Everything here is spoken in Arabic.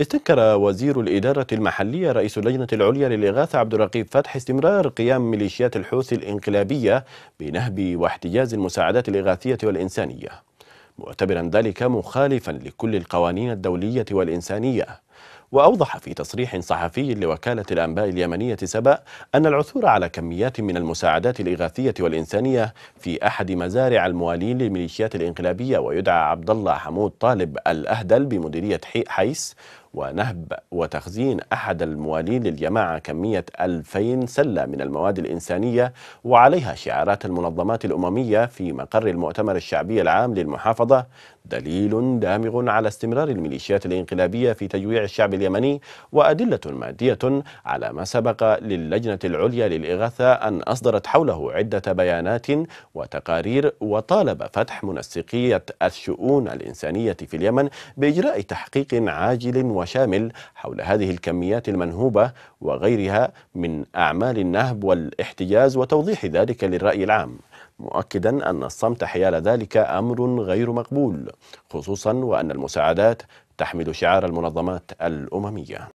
استنكر وزير الإدارة المحلية رئيس اللجنة العليا للإغاثة عبد الرقيب فتح استمرار قيام ميليشيات الحوثي الإنقلابية بنهب واحتجاز المساعدات الإغاثية والإنسانية معتبرا ذلك مخالفا لكل القوانين الدولية والإنسانية وأوضح في تصريح صحفي لوكالة الأنباء اليمنية سبأ أن العثور على كميات من المساعدات الإغاثية والإنسانية في أحد مزارع الموالين للميليشيات الإنقلابية ويدعى عبد الله حمود طالب الأهدل بمديرية حيس ونهب وتخزين أحد الموالين للجماعة كمية 2000 سلة من المواد الإنسانية وعليها شعارات المنظمات الأممية في مقر المؤتمر الشعبي العام للمحافظة دليل دامغ على استمرار الميليشيات الانقلابية في تجويع الشعب اليمني وأدلة مادية على ما سبق للجنة العليا للإغاثة أن أصدرت حوله عدة بيانات وتقارير وطالب فتح منسقية الشؤون الإنسانية في اليمن بإجراء تحقيق عاجل و وشامل حول هذه الكميات المنهوبة وغيرها من أعمال النهب والاحتجاز وتوضيح ذلك للرأي العام مؤكدا أن الصمت حيال ذلك أمر غير مقبول خصوصا وأن المساعدات تحمل شعار المنظمات الأممية